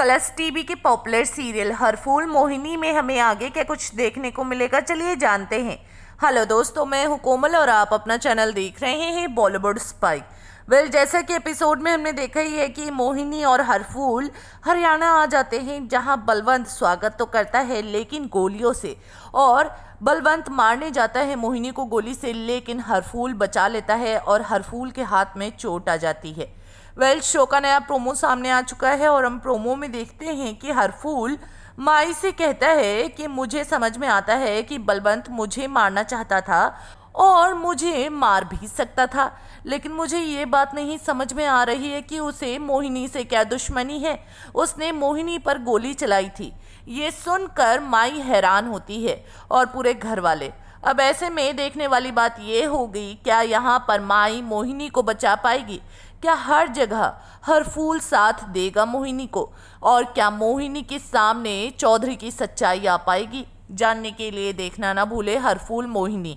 colours TV के popular serial Har Phool Mohini में हमें आगे क्या कुछ देखने को मिलेगा चलिए जानते हैं हेलो दोस्तों मैं हुकोमल और आप अपना चैनल देख रहे हैं बॉलीवुड स्पाइक वेल well, जैसा कि एपिसोड में हमने देखा ही है कि मोहिनी और हरफूल हरियाणा आ जाते हैं जहाँ बलवंत स्वागत तो करता है लेकिन गोलियों से और बलवंत मारने जाता है मोहिनी को गोली से लेकिन हरफूल बचा लेता है और हरफूल के हाथ में चोट आ जाती है वेल well, शो का नया प्रोमो सामने आ चुका है और हम प्रोमो में देखते हैं कि हरफूल माई से कहता है कि मुझे समझ में आता है कि बलवंत मुझे मारना चाहता था और मुझे मार भी सकता था लेकिन मुझे ये बात नहीं समझ में आ रही है कि उसे मोहिनी से क्या दुश्मनी है उसने मोहिनी पर गोली चलाई थी ये सुनकर माई हैरान होती है और पूरे घर वाले अब ऐसे में देखने वाली बात यह गई क्या यहाँ पर माई मोहिनी को बचा पाएगी क्या हर जगह हर फूल साथ देगा मोहिनी को और क्या मोहिनी के सामने चौधरी की सच्चाई आ पाएगी जानने के लिए देखना ना भूले हर फूल मोहिनी